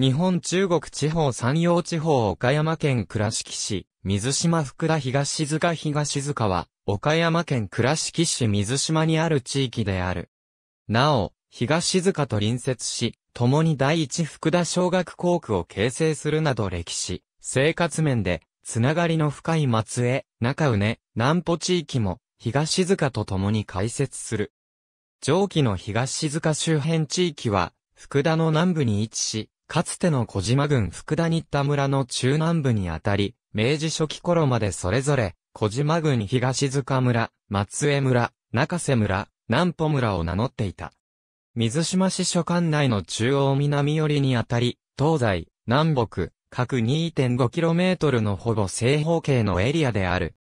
日本中国地方山陽地方岡山県倉敷市、水島福田東塚東塚は、岡山県倉敷市水島にある地域である。なお、東塚と隣接し、共に第一福田小学校区を形成するなど歴史、生活面で、つながりの深い松江、中畝、南穂地域も、東塚と共に開設する。上記の東塚周辺地域は、福田の南部に位置し、かつての小島郡福田新田村の中南部にあたり、明治初期頃までそれぞれ、小島郡東塚村、松江村、中瀬村、南穂村を名乗っていた。水島市所管内の中央南寄りにあたり、東西、南北、各 2.5km のほぼ正方形のエリアである。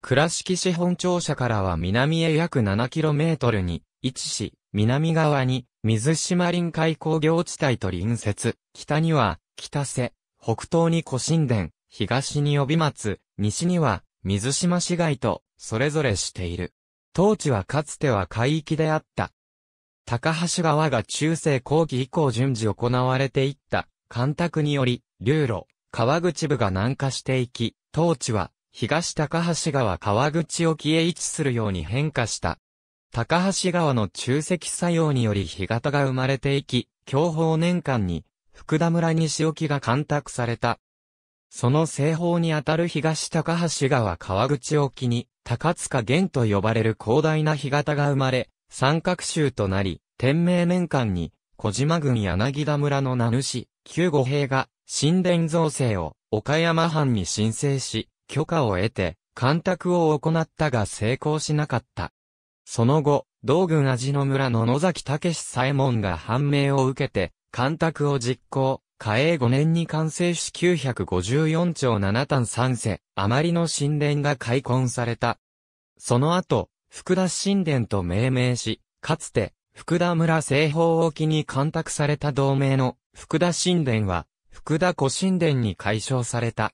倉敷市本庁舎からは南へ約 7km に位置し、南側に水島臨海工業地帯と隣接、北には北瀬、北東に古神殿、東に帯松、西には水島市街とそれぞれしている。当地はかつては海域であった。高橋川が中世後期以降順次行われていった、干拓により、流路、川口部が南下していき、当地は、東高橋川川口沖へ位置するように変化した。高橋川の中積作用により干潟が生まれていき、享保年間に福田村西沖が干拓された。その西方にあたる東高橋川川口沖に高塚源と呼ばれる広大な干潟が生まれ、三角州となり、天明年間に小島郡柳田村の名主、旧五平が神殿造成を岡山藩に申請し、許可を得て干拓を行ったが成功しなかった。その後、道軍味の村の野崎武左衛門が判明を受けて、干拓を実行、嘉永5年に完成し954兆7単3世、余りの神殿が開墾された。その後、福田神殿と命名し、かつて、福田村西方沖に干拓された同盟の福田神殿は、福田古神殿に解消された。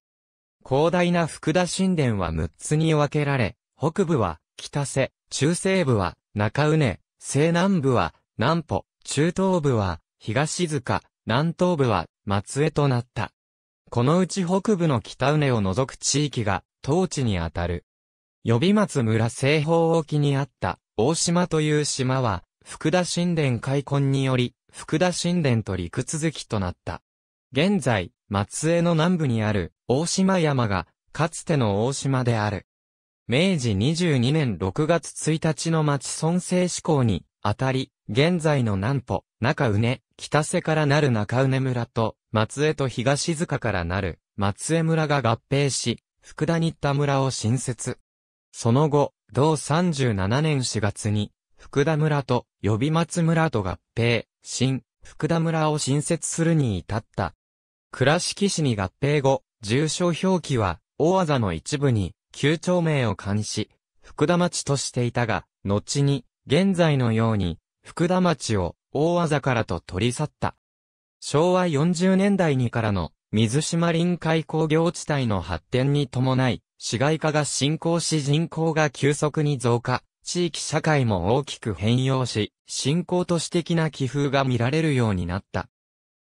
広大な福田神殿は6つに分けられ、北部は北瀬、中西部は中畝、西南部は南歩、中東部は東塚、南東部は松江となった。このうち北部の北畝を除く地域が当地にあたる。予備松村西方沖にあった大島という島は福田神殿開墾により福田神殿と陸続きとなった。現在、松江の南部にある大島山がかつての大島である。明治22年6月1日の町村政志向に、あたり、現在の南歩、中う北瀬からなる中う村と、松江と東塚からなる、松江村が合併し、福田新田村を新設。その後、同37年4月に、福田村と、予備松村と合併、新、福田村を新設するに至った。倉敷市に合併後、住所表記は、大技の一部に旧町名を冠し、福田町としていたが、後に、現在のように、福田町を大技からと取り去った。昭和40年代にからの水島臨海工業地帯の発展に伴い、市街化が進行し人口が急速に増加、地域社会も大きく変容し、進行都市的な気風が見られるようになった。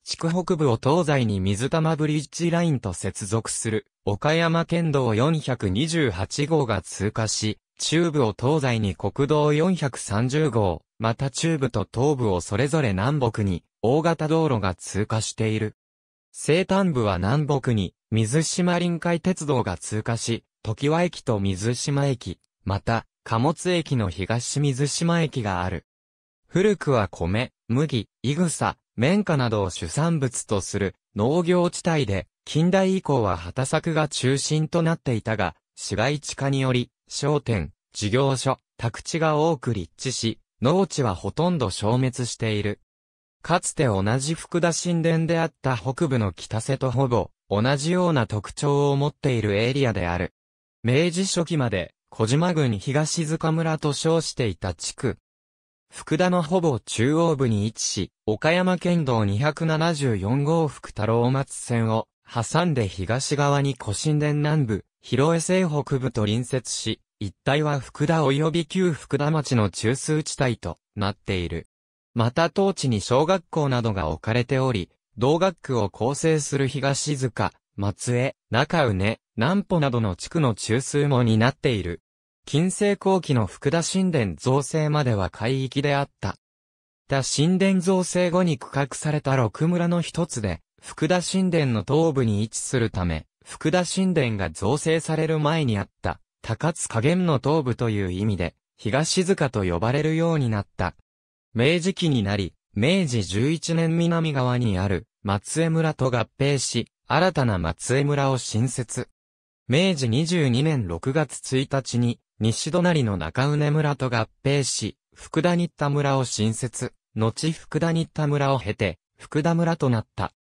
地区北部を東西に水玉ブリッジラインと接続する、岡山県道428号が通過し、中部を東西に国道430号、また中部と東部をそれぞれ南北に、大型道路が通過している。西端部は南北に、水島臨海鉄道が通過し、時和駅と水島駅、また、貨物駅の東水島駅がある。古くは米、麦、イグサ、綿花などを主産物とする農業地帯で、近代以降は畑作が中心となっていたが、市街地化により、商店、事業所、宅地が多く立地し、農地はほとんど消滅している。かつて同じ福田神殿であった北部の北瀬とほぼ同じような特徴を持っているエリアである。明治初期まで小島郡東塚村と称していた地区福田のほぼ中央部に位置し、岡山県道274号福太郎松線を挟んで東側に古神殿南部、広江西北部と隣接し、一帯は福田及び旧福田町の中枢地帯となっている。また当地に小学校などが置かれており、同学区を構成する東塚、松江、中畝、南歩などの地区の中枢も担っている。近世後期の福田神殿造成までは海域であった。田神殿造成後に区画された六村の一つで、福田神殿の東部に位置するため、福田神殿が造成される前にあった、高津加減の東部という意味で、東塚と呼ばれるようになった。明治期になり、明治11年南側にある松江村と合併し、新たな松江村を新設。明治22年6月1日に西隣の中畝村と合併し、福田新田村を新設、後福田新田村を経て、福田村となった。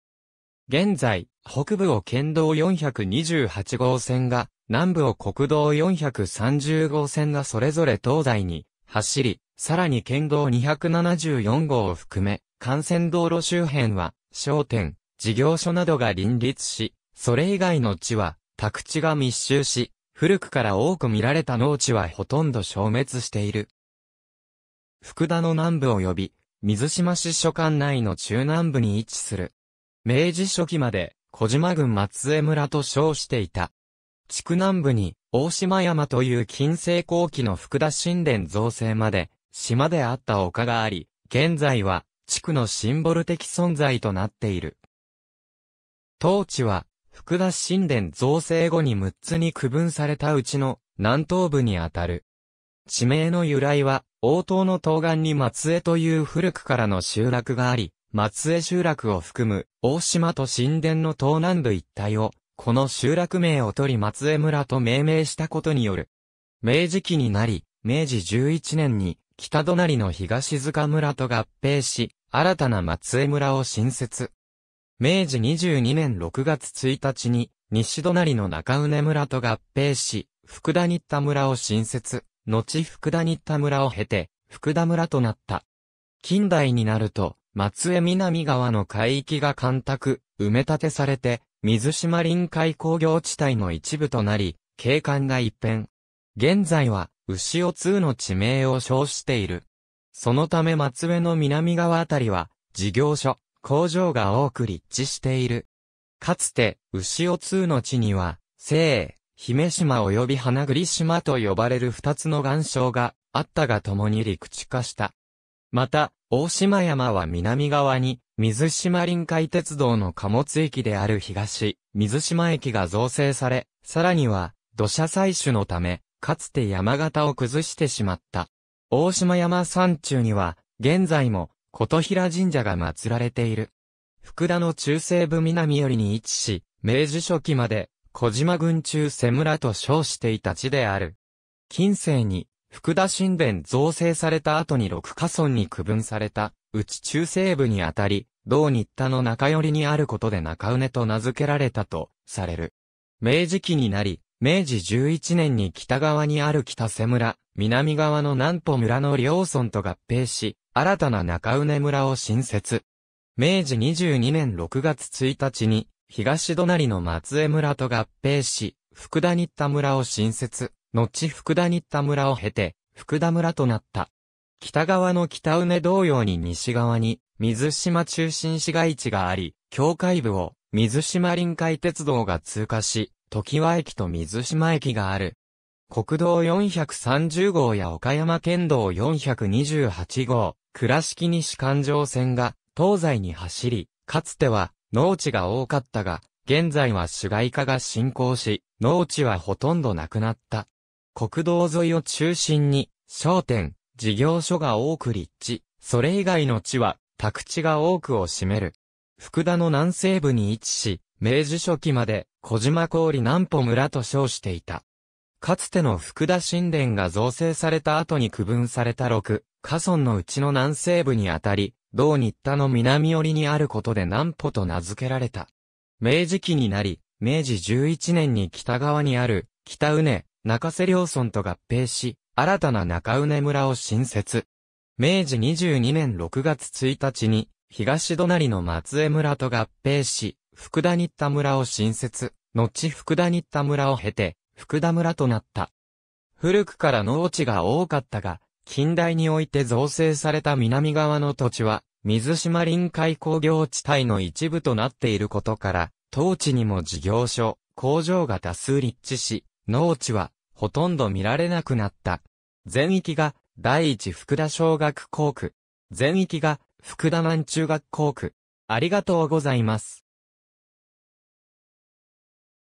現在、北部を県道428号線が、南部を国道430号線がそれぞれ東西に走り、さらに県道274号を含め、幹線道路周辺は商店、事業所などが林立し、それ以外の地は宅地が密集し、古くから多く見られた農地はほとんど消滅している。福田の南部及び、水島市所管内の中南部に位置する。明治初期まで、小島郡松江村と称していた。地区南部に、大島山という近世後期の福田神殿造成まで、島であった丘があり、現在は、地区のシンボル的存在となっている。当地は、福田神殿造成後に6つに区分されたうちの南東部にあたる。地名の由来は、応答の東岸に松江という古くからの集落があり、松江集落を含む大島と神殿の東南部一帯を、この集落名を取り松江村と命名したことによる。明治期になり、明治11年に北隣の東塚村と合併し、新たな松江村を新設。明治22年6月1日に、西隣の中畝村と合併し、福田新田村を新設、後福田新田村を経て、福田村となった。近代になると、松江南側の海域が干拓、埋め立てされて、水島臨海工業地帯の一部となり、景観が一変。現在は、牛尾通の地名を称している。そのため松江の南側あたりは、事業所、工場が多く立地している。かつて、牛尾通の地には、聖、姫島及び花栗島と呼ばれる二つの岩礁があったが共に陸地化した。また、大島山は南側に、水島臨海鉄道の貨物駅である東、水島駅が造成され、さらには、土砂採取のため、かつて山形を崩してしまった。大島山山中には、現在も、琴平神社が祀られている。福田の中西部南寄りに位置し、明治初期まで小島郡中瀬村と称していた地である。近世に福田神殿造成された後に六カ村に区分された、うち中西部にあたり、同日田の中寄りにあることで中畝と名付けられたとされる。明治期になり、明治11年に北側にある北瀬村、南側の南歩村の両村と合併し、新たな中畝村を新設。明治22年6月1日に、東隣の松江村と合併し、福田新田村を新設、後福田新田村を経て、福田村となった。北側の北畝同様に西側に、水島中心市街地があり、境界部を水島臨海鉄道が通過し、時和駅と水島駅がある。国道430号や岡山県道428号、倉敷西環状線が東西に走り、かつては農地が多かったが、現在は市街化が進行し、農地はほとんどなくなった。国道沿いを中心に、商店、事業所が多く立地、それ以外の地は、宅地が多くを占める。福田の南西部に位置し、明治初期まで小島郡南歩村と称していた。かつての福田神殿が造成された後に区分された六、河村のうちの南西部にあたり、道日田の南寄りにあることで南歩と名付けられた。明治期になり、明治11年に北側にある、北うね、中瀬両村と合併し、新たな中うね村を新設。明治22年6月1日に、東隣の松江村と合併し、福田日田村を新設、後福田日田村を経て、福田村となった。古くから農地が多かったが、近代において造成された南側の土地は、水島臨海工業地帯の一部となっていることから、当地にも事業所、工場が多数立地し、農地はほとんど見られなくなった。全域が第一福田小学校区。全域が福田南中学校区。ありがとうございます。